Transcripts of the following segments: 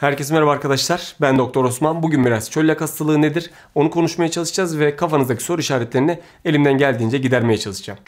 Herkese merhaba arkadaşlar. Ben Doktor Osman. Bugün biraz çölyak hastalığı nedir? Onu konuşmaya çalışacağız ve kafanızdaki soru işaretlerini elimden geldiğince gidermeye çalışacağım.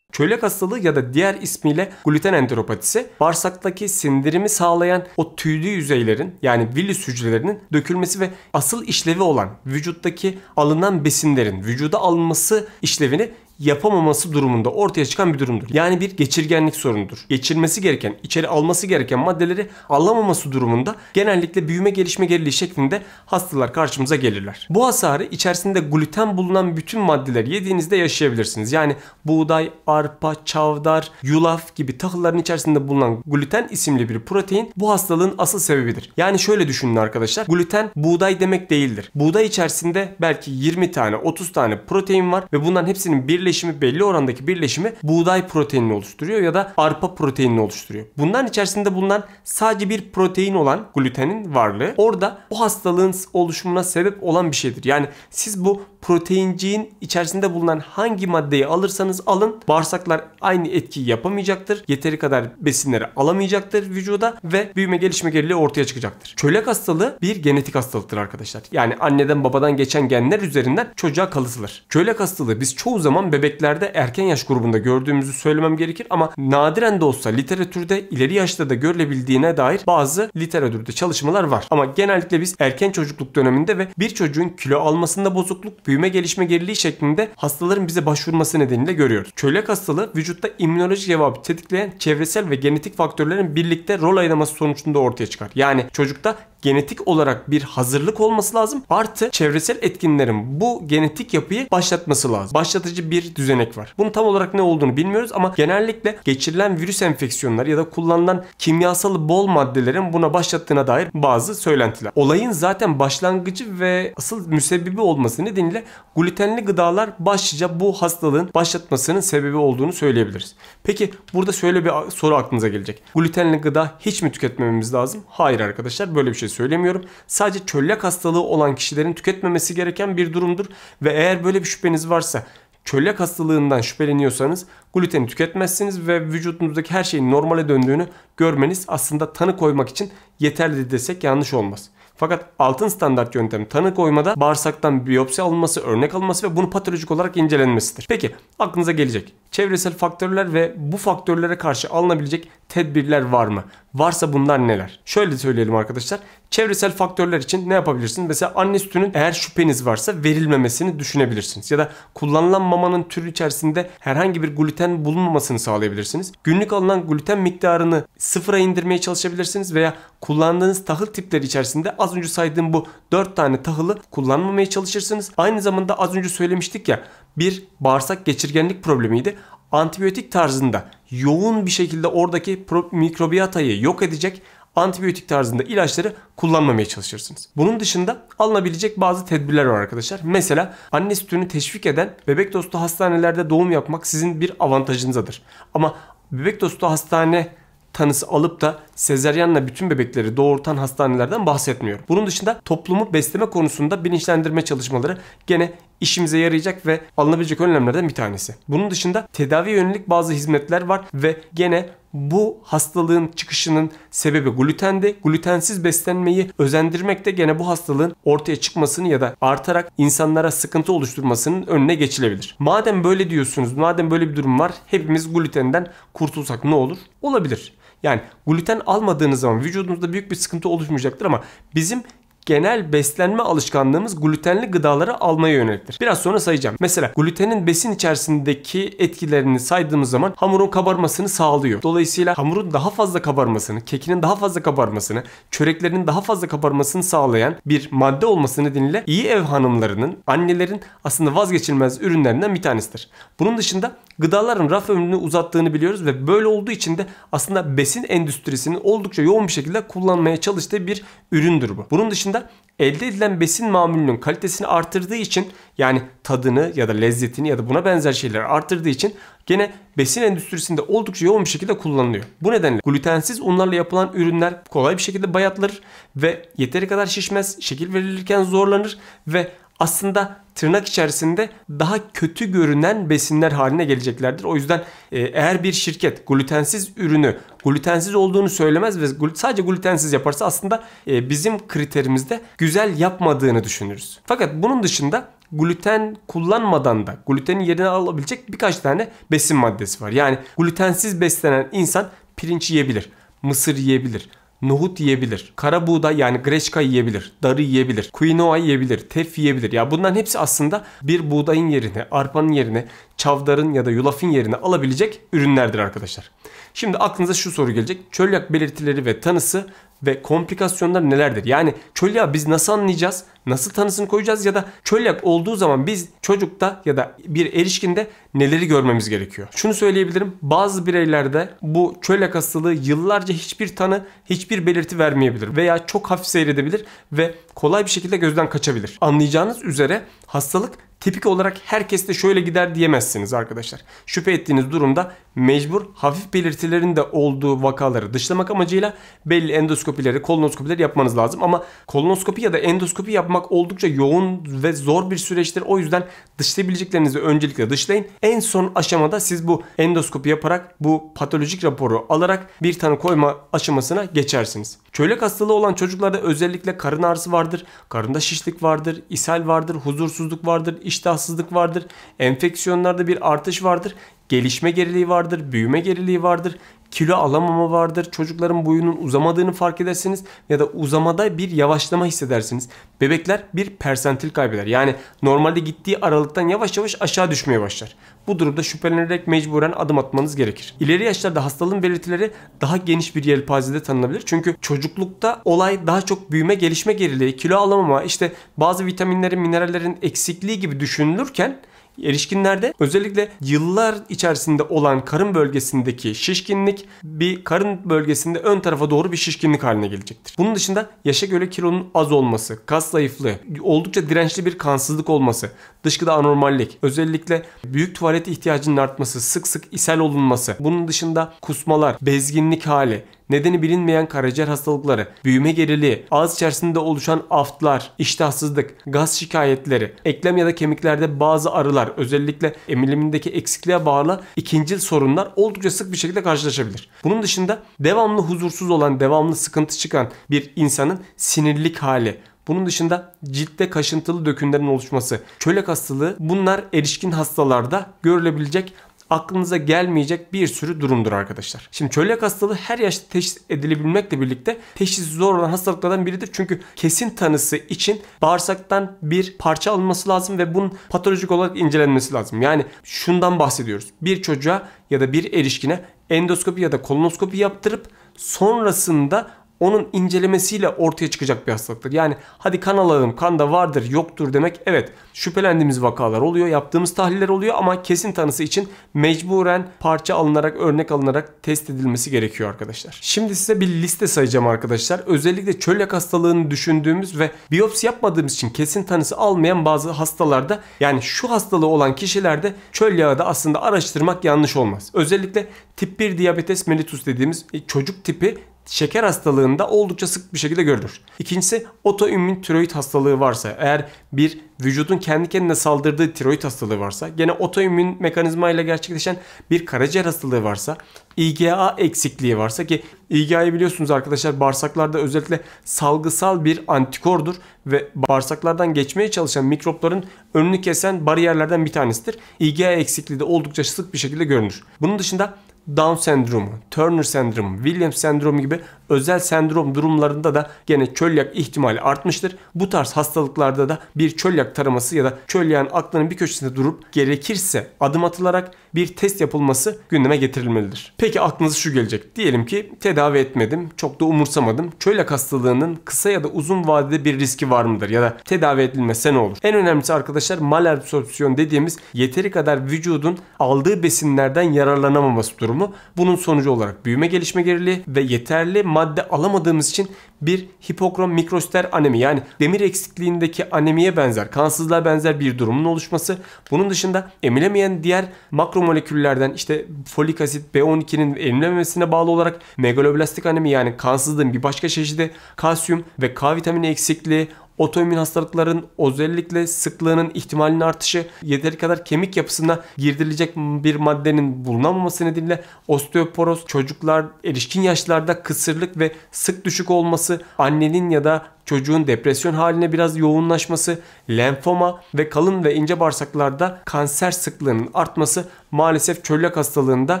Çölyak hastalığı ya da diğer ismiyle gluten enteropatisi bağırsaktaki sindirimi sağlayan o tüylü yüzeylerin yani villus hücrelerinin dökülmesi ve asıl işlevi olan vücuttaki alınan besinlerin vücuda alınması işlevini yapamaması durumunda ortaya çıkan bir durumdur. Yani bir geçirgenlik sorunudur. Geçirmesi gereken, içeri alması gereken maddeleri alamaması durumunda genellikle büyüme gelişme geriliği şeklinde hastalar karşımıza gelirler. Bu hasarı içerisinde gluten bulunan bütün maddeleri yediğinizde yaşayabilirsiniz. Yani buğday, arpa, çavdar, yulaf gibi tahılların içerisinde bulunan gluten isimli bir protein bu hastalığın asıl sebebidir. Yani şöyle düşünün arkadaşlar. Gluten buğday demek değildir. Buğday içerisinde belki 20 tane, 30 tane protein var ve bunların hepsinin birleşimi birleşimi belli orandaki birleşimi buğday proteinini oluşturuyor ya da arpa proteinini oluşturuyor. Bunların içerisinde bulunan sadece bir protein olan glutenin varlığı orada o hastalığın oluşumuna sebep olan bir şeydir. Yani siz bu proteinciğin içerisinde bulunan hangi maddeyi alırsanız alın bağırsaklar aynı etkiyi yapamayacaktır. Yeteri kadar besinleri alamayacaktır vücuda ve büyüme gelişme geriliği ortaya çıkacaktır. Çölek hastalığı bir genetik hastalıktır arkadaşlar. Yani anneden babadan geçen genler üzerinden çocuğa kalıtılır. Çölek hastalığı biz çoğu zaman bebeklerde erken yaş grubunda gördüğümüzü söylemem gerekir ama nadiren de olsa literatürde ileri yaşta da görülebildiğine dair bazı literatürde çalışmalar var. Ama genellikle biz erken çocukluk döneminde ve bir çocuğun kilo almasında bozukluk, büyüme gelişme geriliği şeklinde hastaların bize başvurması nedeniyle görüyoruz. Çölyak hastalığı vücutta immünolojik cevabı tetikleyen çevresel ve genetik faktörlerin birlikte rol oynaması sonucunda ortaya çıkar. Yani çocukta genetik olarak bir hazırlık olması lazım. Artı çevresel etkinlerin bu genetik yapıyı başlatması lazım. Başlatıcı bir düzenek var. Bunun tam olarak ne olduğunu bilmiyoruz ama genellikle geçirilen virüs enfeksiyonları ya da kullanılan kimyasalı bol maddelerin buna başlattığına dair bazı söylentiler. Olayın zaten başlangıcı ve asıl müsebbibi olması nedeniyle glutenli gıdalar başlıca bu hastalığın başlatmasının sebebi olduğunu söyleyebiliriz. Peki burada şöyle bir soru aklınıza gelecek. Glutenli gıda hiç mi tüketmememiz lazım? Hayır arkadaşlar böyle bir şey söylemiyorum. Sadece çöllek hastalığı olan kişilerin tüketmemesi gereken bir durumdur ve eğer böyle bir şüpheniz varsa çöllek hastalığından şüpheleniyorsanız gluteni tüketmezsiniz ve vücudunuzdaki her şeyin normale döndüğünü görmeniz aslında tanı koymak için yeterli desek yanlış olmaz. Fakat altın standart yöntem tanı koymada bağırsaktan biyopsi alınması, örnek alınması ve bunu patolojik olarak incelenmesidir. Peki aklınıza gelecek çevresel faktörler ve bu faktörlere karşı alınabilecek tedbirler var mı? Varsa bunlar neler? Şöyle söyleyelim arkadaşlar. Çevresel faktörler için ne yapabilirsiniz? Mesela anne sütünün eğer şüpheniz varsa verilmemesini düşünebilirsiniz. Ya da kullanılan mamanın türü içerisinde herhangi bir gluten bulunmamasını sağlayabilirsiniz. Günlük alınan gluten miktarını sıfıra indirmeye çalışabilirsiniz veya kullandığınız tahıl tipleri içerisinde az önce saydığım bu 4 tane tahılı kullanmamaya çalışırsınız. Aynı zamanda az önce söylemiştik ya bir bağırsak geçirgenlik problemiydi antibiyotik tarzında yoğun bir şekilde oradaki mikrobiyatayı yok edecek antibiyotik tarzında ilaçları kullanmamaya çalışırsınız. Bunun dışında alınabilecek bazı tedbirler var arkadaşlar. Mesela anne sütünü teşvik eden bebek dostu hastanelerde doğum yapmak sizin bir avantajınızdır. Ama bebek dostu hastane tanısı alıp da sezeryanla bütün bebekleri doğurtan hastanelerden bahsetmiyorum. Bunun dışında toplumu besleme konusunda bilinçlendirme çalışmaları gene işimize yarayacak ve alınabilecek önlemlerden bir tanesi. Bunun dışında tedavi yönelik bazı hizmetler var ve gene bu hastalığın çıkışının sebebi glutende. Glutensiz beslenmeyi özendirmek de gene bu hastalığın ortaya çıkmasını ya da artarak insanlara sıkıntı oluşturmasının önüne geçilebilir. Madem böyle diyorsunuz, madem böyle bir durum var, hepimiz glutenden kurtulsak ne olur? Olabilir. Yani gluten almadığınız zaman vücudunuzda büyük bir sıkıntı oluşmayacaktır ama bizim genel beslenme alışkanlığımız glutenli gıdaları almaya yöneliktir. Biraz sonra sayacağım. Mesela glutenin besin içerisindeki etkilerini saydığımız zaman hamurun kabarmasını sağlıyor. Dolayısıyla hamurun daha fazla kabarmasını, kekinin daha fazla kabarmasını, çöreklerin daha fazla kabarmasını sağlayan bir madde olması nedeniyle iyi ev hanımlarının, annelerin aslında vazgeçilmez ürünlerinden bir tanesidir. Bunun dışında gıdaların raf ömrünü uzattığını biliyoruz ve böyle olduğu için de aslında besin endüstrisinin oldukça yoğun bir şekilde kullanmaya çalıştığı bir üründür bu. Bunun dışında dışında elde edilen besin mamulünün kalitesini artırdığı için yani tadını ya da lezzetini ya da buna benzer şeyleri artırdığı için gene besin endüstrisinde oldukça yoğun bir şekilde kullanılıyor. Bu nedenle glutensiz unlarla yapılan ürünler kolay bir şekilde bayatlar ve yeteri kadar şişmez, şekil verilirken zorlanır ve aslında tırnak içerisinde daha kötü görünen besinler haline geleceklerdir. O yüzden e, eğer bir şirket glutensiz ürünü glutensiz olduğunu söylemez ve sadece glutensiz yaparsa aslında e, bizim kriterimizde güzel yapmadığını düşünürüz. Fakat bunun dışında gluten kullanmadan da glutenin yerine alabilecek birkaç tane besin maddesi var. Yani glutensiz beslenen insan pirinç yiyebilir, mısır yiyebilir, nohut yiyebilir. Kara buğday yani greçka yiyebilir. Darı yiyebilir. Quinoa yiyebilir. Tef yiyebilir. Ya bunların hepsi aslında bir buğdayın yerine, arpanın yerine çavdarın ya da yulafın yerini alabilecek ürünlerdir arkadaşlar. Şimdi aklınıza şu soru gelecek. Çölyak belirtileri ve tanısı ve komplikasyonlar nelerdir? Yani çölyak biz nasıl anlayacağız? Nasıl tanısını koyacağız? Ya da çölyak olduğu zaman biz çocukta ya da bir erişkinde neleri görmemiz gerekiyor? Şunu söyleyebilirim. Bazı bireylerde bu çölyak hastalığı yıllarca hiçbir tanı, hiçbir belirti vermeyebilir. Veya çok hafif seyredebilir ve kolay bir şekilde gözden kaçabilir. Anlayacağınız üzere hastalık tipik olarak herkes de şöyle gider diyemezsiniz arkadaşlar. Şüphe ettiğiniz durumda mecbur hafif belirtilerin de olduğu vakaları dışlamak amacıyla belli endoskopileri, kolonoskopileri yapmanız lazım. Ama kolonoskopi ya da endoskopi yapmak oldukça yoğun ve zor bir süreçtir. O yüzden dışlayabileceklerinizi öncelikle dışlayın. En son aşamada siz bu endoskopi yaparak bu patolojik raporu alarak bir tanı koyma aşamasına geçersiniz. Çölek hastalığı olan çocuklarda özellikle karın ağrısı vardır, karında şişlik vardır, ishal vardır, huzursuzluk vardır, iştahsızlık vardır. Enfeksiyonlarda bir artış vardır gelişme geriliği vardır, büyüme geriliği vardır, kilo alamama vardır, çocukların boyunun uzamadığını fark edersiniz ya da uzamada bir yavaşlama hissedersiniz. Bebekler bir persentil kaybeder. Yani normalde gittiği aralıktan yavaş yavaş aşağı düşmeye başlar. Bu durumda şüphelenerek mecburen adım atmanız gerekir. İleri yaşlarda hastalığın belirtileri daha geniş bir yelpazede tanınabilir. Çünkü çocuklukta olay daha çok büyüme, gelişme geriliği, kilo alamama, işte bazı vitaminlerin, minerallerin eksikliği gibi düşünülürken Erişkinlerde özellikle yıllar içerisinde olan karın bölgesindeki şişkinlik bir karın bölgesinde ön tarafa doğru bir şişkinlik haline gelecektir. Bunun dışında yaşa göre kilonun az olması, kas zayıflığı, oldukça dirençli bir kansızlık olması, dışkıda anormallik, özellikle büyük tuvalet ihtiyacının artması, sık sık ishal olunması, bunun dışında kusmalar, bezginlik hali, Nedeni bilinmeyen karaciğer hastalıkları, büyüme geriliği, ağız içerisinde oluşan aftlar, iştahsızlık, gaz şikayetleri, eklem ya da kemiklerde bazı arılar özellikle emilimindeki eksikliğe bağlı ikincil sorunlar oldukça sık bir şekilde karşılaşabilir. Bunun dışında devamlı huzursuz olan, devamlı sıkıntı çıkan bir insanın sinirlik hali, bunun dışında ciltte kaşıntılı dökümlerin oluşması, çölek hastalığı bunlar erişkin hastalarda görülebilecek aklınıza gelmeyecek bir sürü durumdur arkadaşlar. Şimdi çölyak hastalığı her yaşta teşhis edilebilmekle birlikte teşhis zor olan hastalıklardan biridir. Çünkü kesin tanısı için bağırsaktan bir parça alınması lazım ve bunun patolojik olarak incelenmesi lazım. Yani şundan bahsediyoruz. Bir çocuğa ya da bir erişkine endoskopi ya da kolonoskopi yaptırıp sonrasında onun incelemesiyle ortaya çıkacak bir hastalıktır. Yani hadi kan alalım, kan vardır, yoktur demek evet şüphelendiğimiz vakalar oluyor, yaptığımız tahliller oluyor ama kesin tanısı için mecburen parça alınarak, örnek alınarak test edilmesi gerekiyor arkadaşlar. Şimdi size bir liste sayacağım arkadaşlar. Özellikle çölyak hastalığını düşündüğümüz ve biyopsi yapmadığımız için kesin tanısı almayan bazı hastalarda yani şu hastalığı olan kişilerde çölyağı da aslında araştırmak yanlış olmaz. Özellikle tip 1 diyabetes mellitus dediğimiz e, çocuk tipi şeker hastalığında oldukça sık bir şekilde görülür. İkincisi otoimmün tiroid hastalığı varsa eğer bir vücudun kendi kendine saldırdığı tiroid hastalığı varsa gene otoimmün mekanizmayla gerçekleşen bir karaciğer hastalığı varsa IgA eksikliği varsa ki IgA'yı biliyorsunuz arkadaşlar bağırsaklarda özellikle salgısal bir antikordur ve bağırsaklardan geçmeye çalışan mikropların önünü kesen bariyerlerden bir tanesidir. IgA eksikliği de oldukça sık bir şekilde görünür. Bunun dışında Down sendromu, Turner sendromu, Williams sendromu gibi özel sendrom durumlarında da gene çölyak ihtimali artmıştır. Bu tarz hastalıklarda da bir çölyak taraması ya da çölyağın aklının bir köşesinde durup gerekirse adım atılarak bir test yapılması gündeme getirilmelidir. Peki aklınıza şu gelecek. Diyelim ki tedavi etmedim, çok da umursamadım. Çölyak hastalığının kısa ya da uzun vadede bir riski var mıdır ya da tedavi edilmese ne olur? En önemlisi arkadaşlar malabsorpsiyon dediğimiz yeteri kadar vücudun aldığı besinlerden yararlanamaması durumu durumu. Bunun sonucu olarak büyüme gelişme geriliği ve yeterli madde alamadığımız için bir hipokrom mikrositer anemi yani demir eksikliğindeki anemiye benzer, kansızlığa benzer bir durumun oluşması. Bunun dışında emilemeyen diğer makromoleküllerden işte folik asit B12'nin emilememesine bağlı olarak megaloblastik anemi yani kansızlığın bir başka çeşidi kalsiyum ve K vitamini eksikliği, otoimmün hastalıkların özellikle sıklığının ihtimalinin artışı, yeteri kadar kemik yapısına girdirilecek bir maddenin bulunamaması nedeniyle osteoporoz, çocuklar, erişkin yaşlarda kısırlık ve sık düşük olması, annenin ya da çocuğun depresyon haline biraz yoğunlaşması, lenfoma ve kalın ve ince bağırsaklarda kanser sıklığının artması maalesef çölyak hastalığında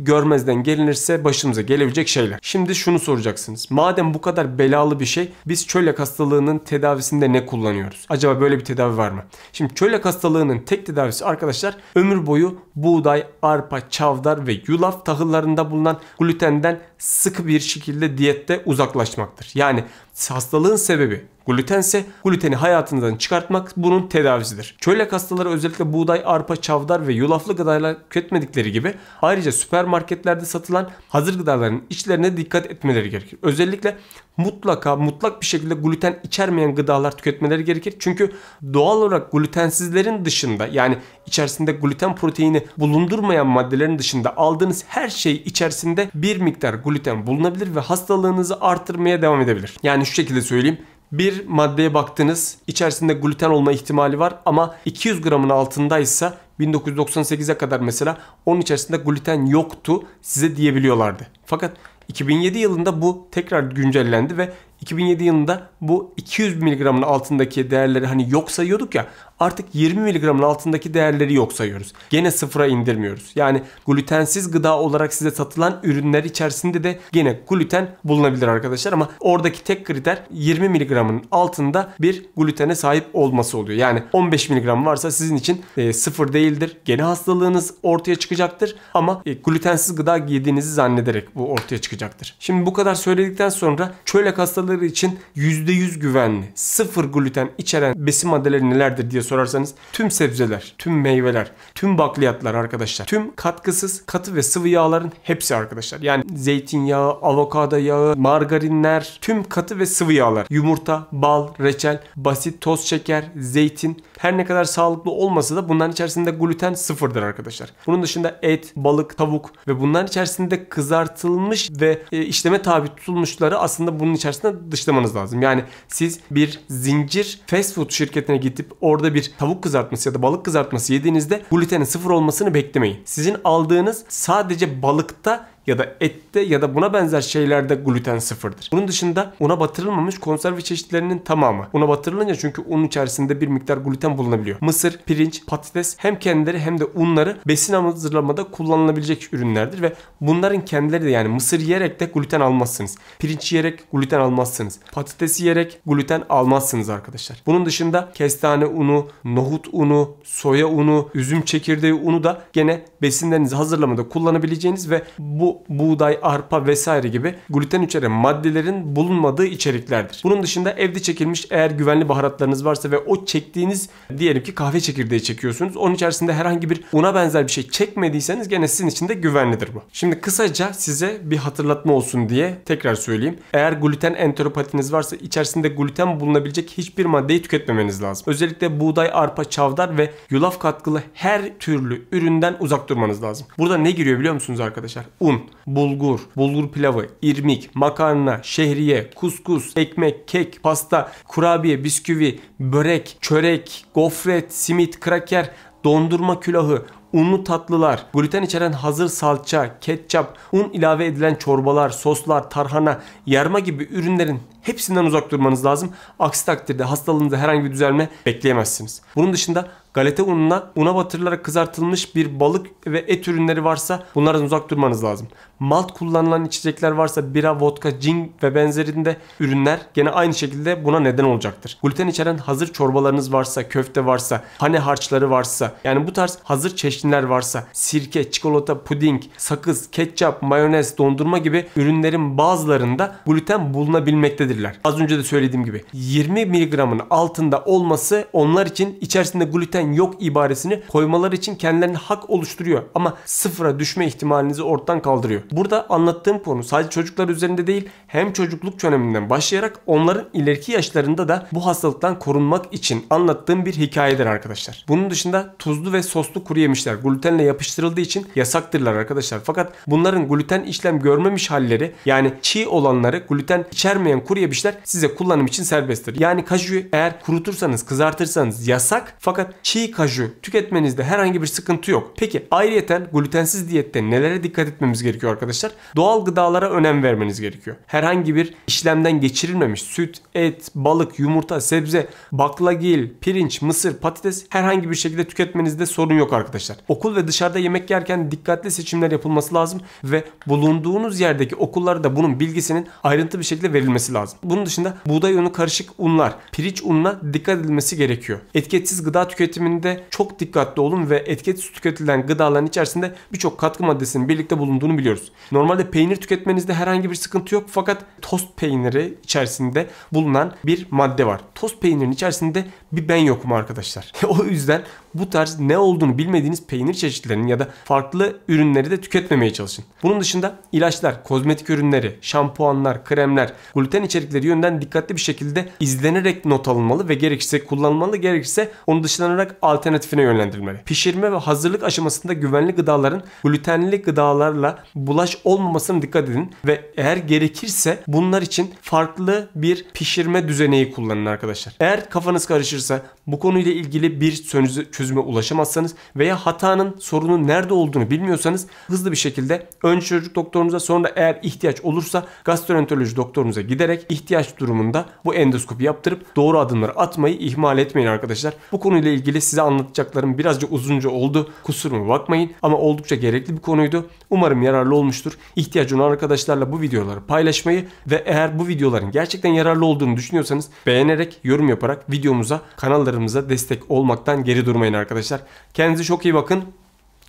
görmezden gelinirse başımıza gelebilecek şeyler. Şimdi şunu soracaksınız. Madem bu kadar belalı bir şey biz çölyak hastalığının tedavisinde ne kullanıyoruz? Acaba böyle bir tedavi var mı? Şimdi çölyak hastalığının tek tedavisi arkadaşlar ömür boyu buğday, arpa, çavdar ve yulaf tahıllarında bulunan glutenden sıkı bir şekilde diyette uzaklaşmaktır. Yani hastalığın sebebi. Glutense gluteni hayatından çıkartmak bunun tedavisidir. Çölyak hastaları özellikle buğday, arpa, çavdar ve yulaflı gıdalar tüketmedikleri gibi ayrıca süpermarketlerde satılan hazır gıdaların içlerine dikkat etmeleri gerekir. Özellikle mutlaka mutlak bir şekilde gluten içermeyen gıdalar tüketmeleri gerekir. Çünkü doğal olarak glutensizlerin dışında yani içerisinde gluten proteini bulundurmayan maddelerin dışında aldığınız her şey içerisinde bir miktar gluten bulunabilir ve hastalığınızı artırmaya devam edebilir. Yani şu şekilde söyleyeyim. Bir maddeye baktınız içerisinde gluten olma ihtimali var ama 200 gramın altındaysa 1998'e kadar mesela onun içerisinde gluten yoktu size diyebiliyorlardı. Fakat 2007 yılında bu tekrar güncellendi ve 2007 yılında bu 200 miligramın altındaki değerleri hani yok sayıyorduk ya artık 20 miligramın altındaki değerleri yok sayıyoruz. Gene sıfıra indirmiyoruz. Yani glutensiz gıda olarak size satılan ürünler içerisinde de gene gluten bulunabilir arkadaşlar ama oradaki tek kriter 20 miligramın altında bir glutene sahip olması oluyor. Yani 15 miligram varsa sizin için e, sıfır değildir. Gene hastalığınız ortaya çıkacaktır ama e, glutensiz gıda yediğinizi zannederek bu ortaya çıkacaktır. Şimdi bu kadar söyledikten sonra çölek hastaları için %100 güvenli, sıfır gluten içeren besin maddeleri nelerdir diye sorarsanız tüm sebzeler, tüm meyveler, tüm bakliyatlar arkadaşlar, tüm katkısız katı ve sıvı yağların hepsi arkadaşlar. Yani zeytinyağı, avokado yağı, margarinler, tüm katı ve sıvı yağlar, yumurta, bal, reçel, basit toz şeker, zeytin her ne kadar sağlıklı olmasa da bunların içerisinde gluten sıfırdır arkadaşlar. Bunun dışında et, balık, tavuk ve bunların içerisinde kızartılmış ve e, işleme tabi tutulmuşları aslında bunun içerisinde dışlamanız lazım. Yani siz bir zincir fast food şirketine gidip orada bir bir tavuk kızartması ya da balık kızartması yediğinizde glutenin sıfır olmasını beklemeyin. Sizin aldığınız sadece balıkta ya da ette ya da buna benzer şeylerde gluten sıfırdır. Bunun dışında una batırılmamış konserve çeşitlerinin tamamı. Una batırılınca çünkü un içerisinde bir miktar gluten bulunabiliyor. Mısır, pirinç, patates hem kendileri hem de unları besin hazırlamada kullanılabilecek ürünlerdir ve bunların kendileri de yani mısır yiyerek de gluten almazsınız. Pirinç yiyerek gluten almazsınız. Patates yiyerek gluten almazsınız arkadaşlar. Bunun dışında kestane unu, nohut unu, soya unu, üzüm çekirdeği unu da gene besinlerinizi hazırlamada kullanabileceğiniz ve bu buğday, arpa vesaire gibi gluten içeren maddelerin bulunmadığı içeriklerdir. Bunun dışında evde çekilmiş eğer güvenli baharatlarınız varsa ve o çektiğiniz diyelim ki kahve çekirdeği çekiyorsunuz. Onun içerisinde herhangi bir una benzer bir şey çekmediyseniz gene sizin için de güvenlidir bu. Şimdi kısaca size bir hatırlatma olsun diye tekrar söyleyeyim. Eğer gluten enteropatiniz varsa içerisinde gluten bulunabilecek hiçbir maddeyi tüketmemeniz lazım. Özellikle buğday, arpa, çavdar ve yulaf katkılı her türlü üründen uzak durmanız lazım. Burada ne giriyor biliyor musunuz arkadaşlar? Un, bulgur, bulgur pilavı, irmik, makarna, şehriye, kuskus, ekmek, kek, pasta, kurabiye, bisküvi, börek, çörek, gofret, simit, kraker, dondurma külahı, unlu tatlılar, gluten içeren hazır salça, ketçap, un ilave edilen çorbalar, soslar, tarhana, yarma gibi ürünlerin hepsinden uzak durmanız lazım. Aksi takdirde hastalığınızda herhangi bir düzelme bekleyemezsiniz. Bunun dışında galeta ununa una batırılarak kızartılmış bir balık ve et ürünleri varsa bunlardan uzak durmanız lazım. Malt kullanılan içecekler varsa bira, vodka, cin ve benzerinde ürünler gene aynı şekilde buna neden olacaktır. Gluten içeren hazır çorbalarınız varsa, köfte varsa, hani harçları varsa yani bu tarz hazır çeşitler varsa sirke, çikolata, puding, sakız, ketçap, mayonez, dondurma gibi ürünlerin bazılarında gluten bulunabilmektedirler. Az önce de söylediğim gibi 20 mg'ın altında olması onlar için içerisinde gluten zaten yok ibaresini koymaları için kendilerine hak oluşturuyor. Ama sıfıra düşme ihtimalinizi ortadan kaldırıyor. Burada anlattığım konu sadece çocuklar üzerinde değil hem çocukluk döneminden başlayarak onların ileriki yaşlarında da bu hastalıktan korunmak için anlattığım bir hikayedir arkadaşlar. Bunun dışında tuzlu ve soslu kuru yemişler glutenle yapıştırıldığı için yasaktırlar arkadaşlar. Fakat bunların gluten işlem görmemiş halleri yani çiğ olanları gluten içermeyen kuru yemişler size kullanım için serbesttir. Yani kaju eğer kurutursanız kızartırsanız yasak fakat çiğ kaju tüketmenizde herhangi bir sıkıntı yok. Peki ayrıyeten glutensiz diyette nelere dikkat etmemiz gerekiyor arkadaşlar? Doğal gıdalara önem vermeniz gerekiyor. Herhangi bir işlemden geçirilmemiş süt, et, balık, yumurta, sebze, baklagil, pirinç, mısır, patates herhangi bir şekilde tüketmenizde sorun yok arkadaşlar. Okul ve dışarıda yemek yerken dikkatli seçimler yapılması lazım ve bulunduğunuz yerdeki okullarda bunun bilgisinin ayrıntı bir şekilde verilmesi lazım. Bunun dışında buğday unu karışık unlar, pirinç ununa dikkat edilmesi gerekiyor. Etiketsiz gıda tüketimi tüketiminde çok dikkatli olun ve etiketsiz tüketilen gıdaların içerisinde birçok katkı maddesinin birlikte bulunduğunu biliyoruz. Normalde peynir tüketmenizde herhangi bir sıkıntı yok fakat tost peyniri içerisinde bulunan bir madde var. Tost peynirinin içerisinde bir ben yokum arkadaşlar. o yüzden bu tarz ne olduğunu bilmediğiniz peynir çeşitlerinin ya da farklı ürünleri de tüketmemeye çalışın. Bunun dışında ilaçlar, kozmetik ürünleri, şampuanlar, kremler, gluten içerikleri yönden dikkatli bir şekilde izlenerek not alınmalı ve gerekirse kullanılmalı, gerekirse onu dışlanarak alternatifine yönlendirilmeli. Pişirme ve hazırlık aşamasında güvenli gıdaların glutenli gıdalarla bulaş olmamasına dikkat edin ve eğer gerekirse bunlar için farklı bir pişirme düzeneği kullanın arkadaşlar. Eğer kafanız karışırsa bu konuyla ilgili bir sözü çözüme ulaşamazsanız veya hatanın sorunun nerede olduğunu bilmiyorsanız hızlı bir şekilde önce çocuk doktorunuza sonra eğer ihtiyaç olursa gastroenteroloji doktorunuza giderek ihtiyaç durumunda bu endoskopi yaptırıp doğru adımları atmayı ihmal etmeyin arkadaşlar. Bu konuyla ilgili size anlatacaklarım birazcık uzunca oldu. Kusuruma bakmayın ama oldukça gerekli bir konuydu. Umarım yararlı olmuştur. İhtiyacı olan arkadaşlarla bu videoları paylaşmayı ve eğer bu videoların gerçekten yararlı olduğunu düşünüyorsanız beğenerek, yorum yaparak videomuza, kanallarımıza destek olmaktan geri durmayın unutmayın arkadaşlar. Kendinize çok iyi bakın.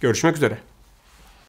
Görüşmek üzere.